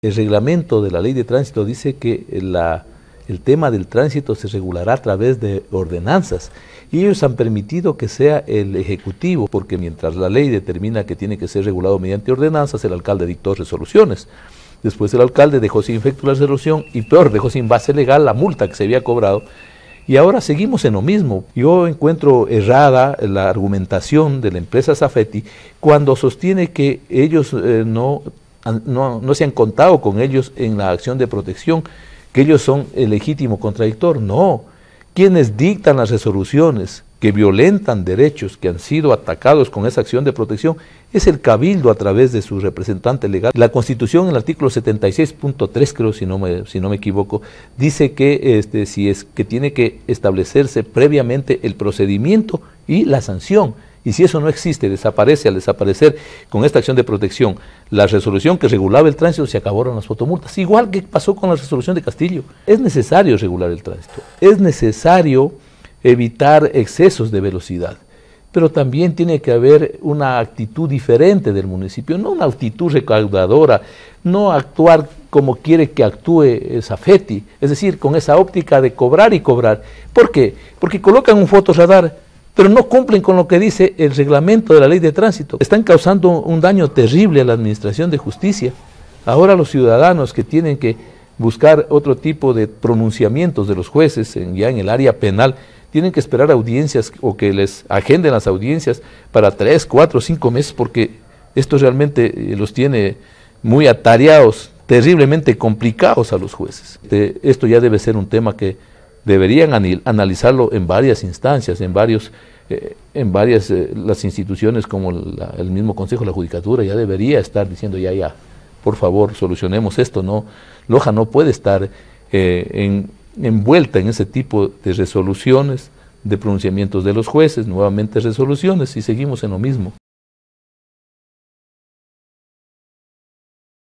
El reglamento de la ley de tránsito dice que el tema del tránsito se regulará a través de ordenanzas y ellos han permitido que sea el Ejecutivo, porque mientras la ley determina que tiene que ser regulado mediante ordenanzas, el alcalde dictó resoluciones. Después el alcalde dejó sin efecto la resolución y peor, dejó sin base legal la multa que se había cobrado. Y ahora seguimos en lo mismo. Yo encuentro errada la argumentación de la empresa Safetti cuando sostiene que ellos eh, no no, se han contado con ellos en la acción de protección, que ellos son el legítimo contradictor. No, quienes dictan las resoluciones que violentan derechos que han sido atacados con esa acción de protección es el cabildo a través de su representante legal. La Constitución en el artículo 76.3 creo si no me, si no me equivoco dice que este si es que tiene que establecerse previamente el procedimiento y la sanción. Y si eso no existe, desaparece al desaparecer con esta acción de protección, la resolución que regulaba el tránsito, se acabaron las fotomultas. Igual que pasó con la resolución de Castillo. Es necesario regular el tránsito. Es necesario evitar excesos de velocidad. Pero también tiene que haber una actitud diferente del municipio, no una actitud recaudadora, no actuar como quiere que actúe Zafetti, es decir, con esa óptica de cobrar y cobrar. ¿Por qué? Porque colocan un fotoradar pero no cumplen con lo que dice el reglamento de la ley de tránsito. Están causando un daño terrible a la administración de justicia. Ahora los ciudadanos que tienen que buscar otro tipo de pronunciamientos de los jueces en, ya en el área penal, tienen que esperar audiencias o que les agenden las audiencias para tres, cuatro, cinco meses, porque esto realmente eh, los tiene muy atareados, terriblemente complicados a los jueces. Eh, esto ya debe ser un tema que deberían analizarlo en varias instancias, en varios eh, en varias eh, las instituciones como el mismo Consejo de la Judicatura ya debería estar diciendo ya ya por favor solucionemos esto no Loja no puede estar eh, en, envuelta en ese tipo de resoluciones de pronunciamientos de los jueces nuevamente resoluciones y seguimos en lo mismo